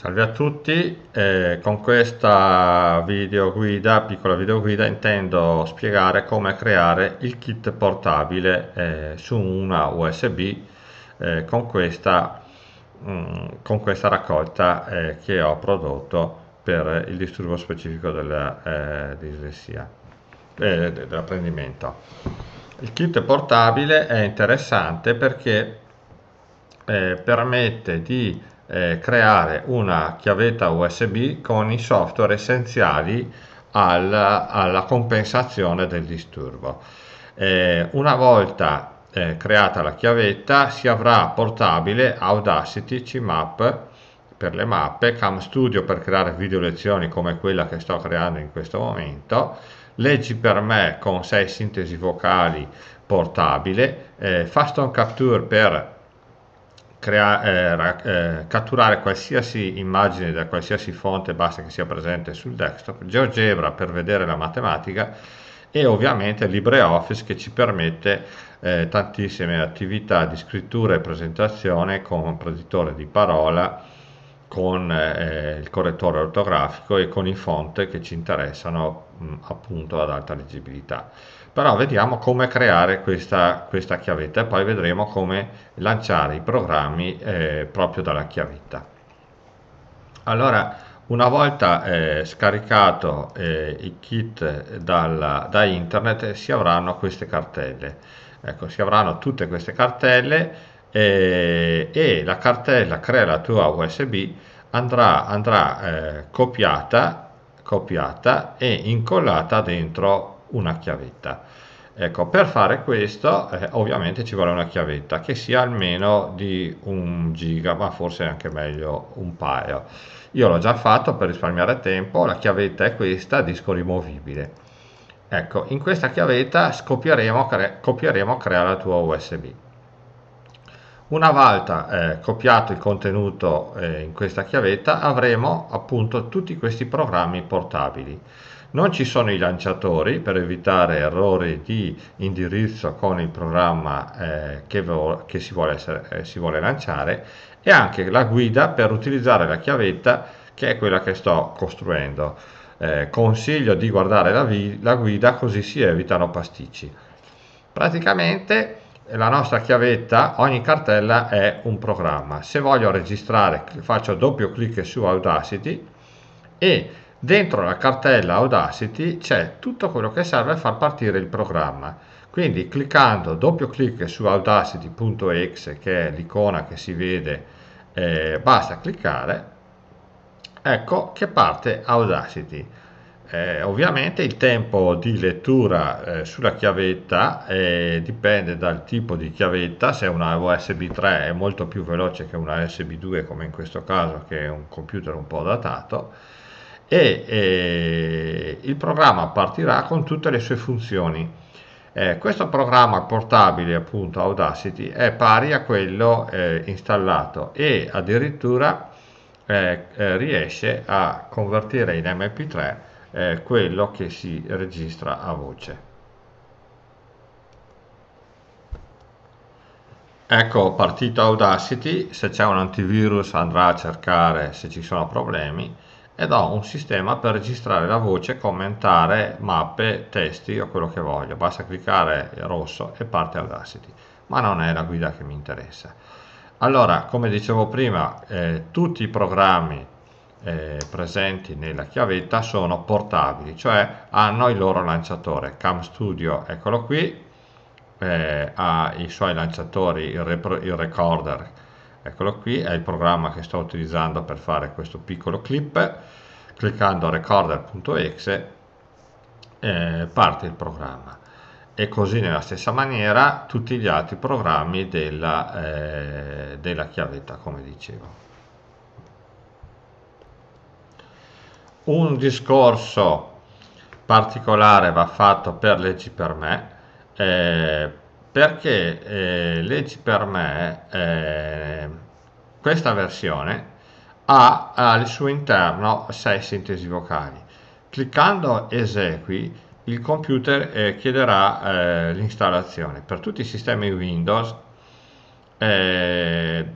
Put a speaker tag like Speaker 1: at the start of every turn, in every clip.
Speaker 1: Salve a tutti, eh, con questa video guida, piccola video guida intendo spiegare come creare il kit portabile eh, su una USB eh, con, questa, mh, mm, con, questa, raccolta eh, che ho prodotto per il disturbo specifico della eh, dislessia, eh, dell'apprendimento. Il kit portabile è interessante perché permette di eh, creare una chiavetta USB con i software essenziali alla, alla compensazione del disturbo. Eh, una volta eh, creata la chiavetta si avrà portabile Audacity, CMAP per le mappe, Cam Studio per creare video lezioni come quella che sto creando in questo momento, Leggi per me con 6 sintesi vocali portabile, eh, Faston Capture per crea, eh, eh, catturare qualsiasi immagine da qualsiasi fonte, basta che sia presente sul desktop, GeoGebra per vedere la matematica e ovviamente LibreOffice che ci permette eh, tantissime attività di scrittura e presentazione con un preditore di parola, con eh, il correttore ortografico e con i font che ci interessano mh, appunto ad alta leggibilità però vediamo come creare questa, questa chiavetta e poi vedremo come lanciare i programmi eh, proprio dalla chiavetta allora una volta eh, scaricato eh, i kit dalla, da internet si avranno queste cartelle ecco si avranno tutte queste cartelle eh, e la cartella crea la tua usb andrà, andrà eh, copiata copiata e incollata dentro una chiavetta. Ecco, per fare questo eh, ovviamente ci vuole una chiavetta che sia almeno di un giga, ma forse anche meglio un paio. Io l'ho già fatto per risparmiare tempo, la chiavetta è questa, disco rimovibile. Ecco, in questa chiavetta scopieremo, cre copieremo crea la tua USB. Una volta eh, copiato il contenuto eh, in questa chiavetta avremo appunto tutti questi programmi portabili. Non ci sono i lanciatori per evitare errori di indirizzo con il programma eh, che, che si, vuole essere, eh, si vuole lanciare e anche la guida per utilizzare la chiavetta che è quella che sto costruendo. Eh, consiglio di guardare la, la, guida così si evitano pasticci. Praticamente la nostra chiavetta, ogni cartella è un programma. Se voglio registrare faccio doppio clic su Audacity e dentro la cartella Audacity c'è tutto quello che serve a far partire il programma. Quindi cliccando doppio clic su audacity.exe che è l'icona che si vede, eh, basta cliccare, ecco che parte Audacity. Eh, ovviamente il tempo di lettura eh, sulla chiavetta eh, dipende dal tipo di chiavetta, se una USB 3 è molto più veloce che una USB 2 come in questo caso che è un computer un po' datato e eh, il programma partirà con tutte le sue funzioni. Eh, questo programma portabile appunto Audacity è pari a quello eh, installato e addirittura riesce a convertire in MP3 eh, quello che si registra a voce. Ecco partito Audacity, se c'è un antivirus andrà a cercare se ci sono problemi ed ho un sistema per registrare la voce, commentare, mappe, testi o quello che voglio. Basta cliccare rosso e parte Audacity, ma non è la guida che mi interessa. Allora, come dicevo prima, eh, tutti i programmi eh, presenti nella chiavetta sono portabili, cioè hanno il loro lanciatore. Cam Studio, eccolo qui, eh, ha i suoi lanciatori, il, il recorder, eccolo qui, è il programma che sto utilizzando per fare questo piccolo clip. Cliccando recorder.exe eh, parte il programma e così nella stessa maniera tutti gli altri programmi della, eh, della chiavetta come dicevo un discorso particolare va fatto per leggi per me eh, perché eh, leggi per me eh, questa versione ha al suo interno 6 sintesi vocali cliccando esegui il computer eh, chiederà eh, l'installazione per tutti i sistemi windows eh,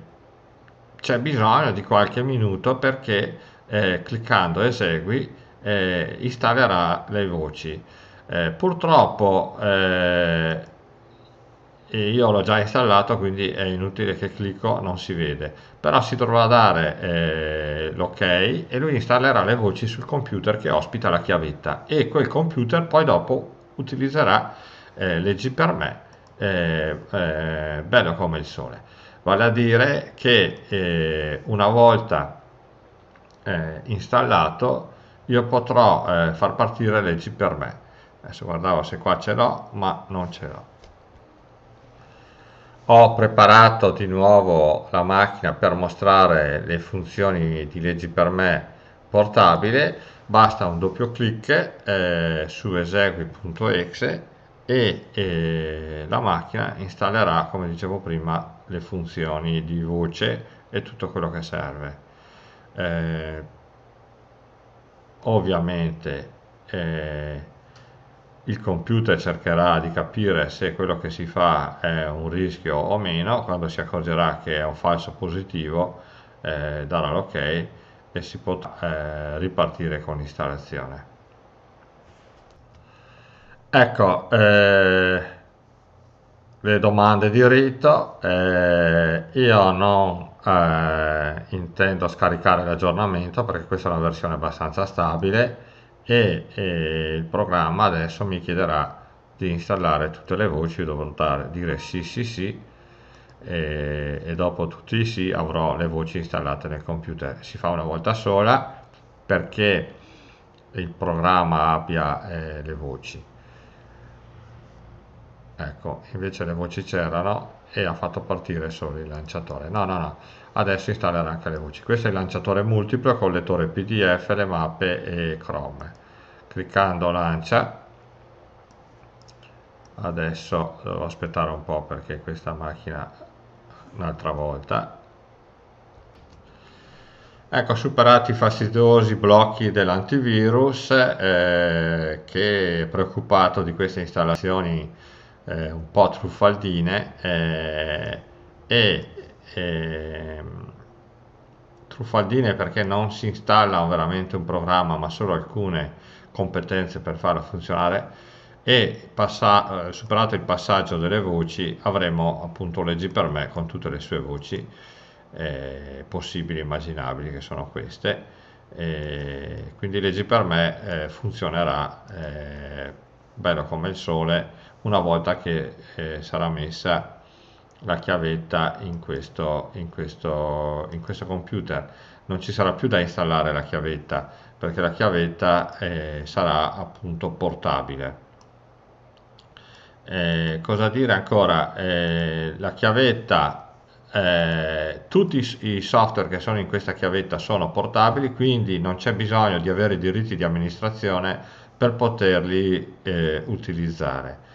Speaker 1: c'è bisogno di qualche minuto perché eh, cliccando esegui eh, installerà le voci eh, purtroppo eh, io l'ho già installato quindi è inutile che clicco non si vede però si dovrà dare eh, l'ok e lui installerà le voci sul computer che ospita la chiavetta e quel computer poi dopo utilizzerà eh, leggi per me bello come il sole vale a dire che eh, una volta eh, installato io potrò eh, far partire leggi per me adesso guardavo se qua ce l'ho ma non ce l'ho ho preparato di nuovo la macchina per mostrare le funzioni di leggi per me portabile basta un doppio clic eh, su esegui.exe e, e la macchina installerà come dicevo prima le funzioni di voce e tutto quello che serve eh, ovviamente eh, il computer cercherà di capire se quello che si fa è un rischio o meno, quando si accorgerà che è un falso positivo eh, darà l'ok ok e si potrà eh, ripartire con l'installazione. Ecco, eh, le domande di rito, eh, io non eh, intendo scaricare l'aggiornamento perché questa è una versione abbastanza stabile e, e, il programma adesso mi chiederà di installare tutte le voci dovrò dare, dire sì sì sì e, e dopo tutti i sì avrò le voci installate nel computer si fa una volta sola perché il programma abbia eh, le voci ecco invece le voci c'erano e ha fatto partire solo il lanciatore no no no adesso installerà anche le voci questo è il lanciatore multiplo con lettore pdf le mappe e chrome cliccando lancia adesso devo aspettare un po perché questa macchina un'altra volta Ecco, superati i fastidiosi blocchi dell'antivirus eh, che preoccupato di queste installazioni eh, un po' truffaldine eh, e eh, truffaldine perché non si installa veramente un programma ma solo alcune competenze per farlo funzionare e passa, eh, superato il passaggio delle voci avremo appunto leggi per me con tutte le sue voci eh, possibili e immaginabili che sono queste e quindi leggi per me eh, funzionerà eh, bello come il sole una volta che eh, sarà messa la chiavetta in questo, in, questo, in questo computer non ci sarà più da installare la chiavetta perché la chiavetta eh, sarà appunto portabile eh, cosa dire ancora eh, la chiavetta eh, tutti i, i software che sono in questa chiavetta sono portabili quindi non c'è bisogno di avere i diritti di amministrazione per poterli eh, utilizzare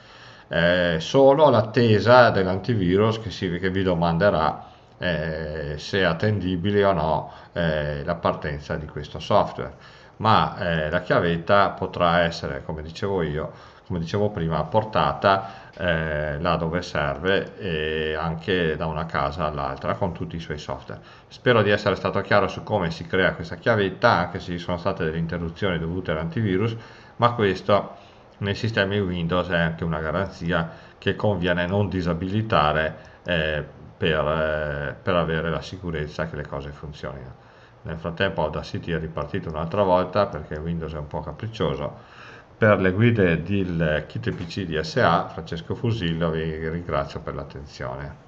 Speaker 1: eh, solo all'attesa dell'antivirus che, si, che vi domanderà eh, se è attendibile o no eh, la partenza di questo software ma eh, la chiavetta potrà essere come dicevo io come dicevo prima portata eh, là dove serve e anche da una casa all'altra con tutti i suoi software spero di essere stato chiaro su come si crea questa chiavetta anche se ci sono state delle interruzioni dovute all'antivirus ma questo nei sistemi Windows è anche una garanzia che conviene non disabilitare eh, per, eh, per, avere la sicurezza che le cose funzionino. Nel frattempo Audacity è ripartito un'altra volta perché Windows è un po' capriccioso. Per le guide del kit PC di SA, Francesco Fusillo vi ringrazio per l'attenzione.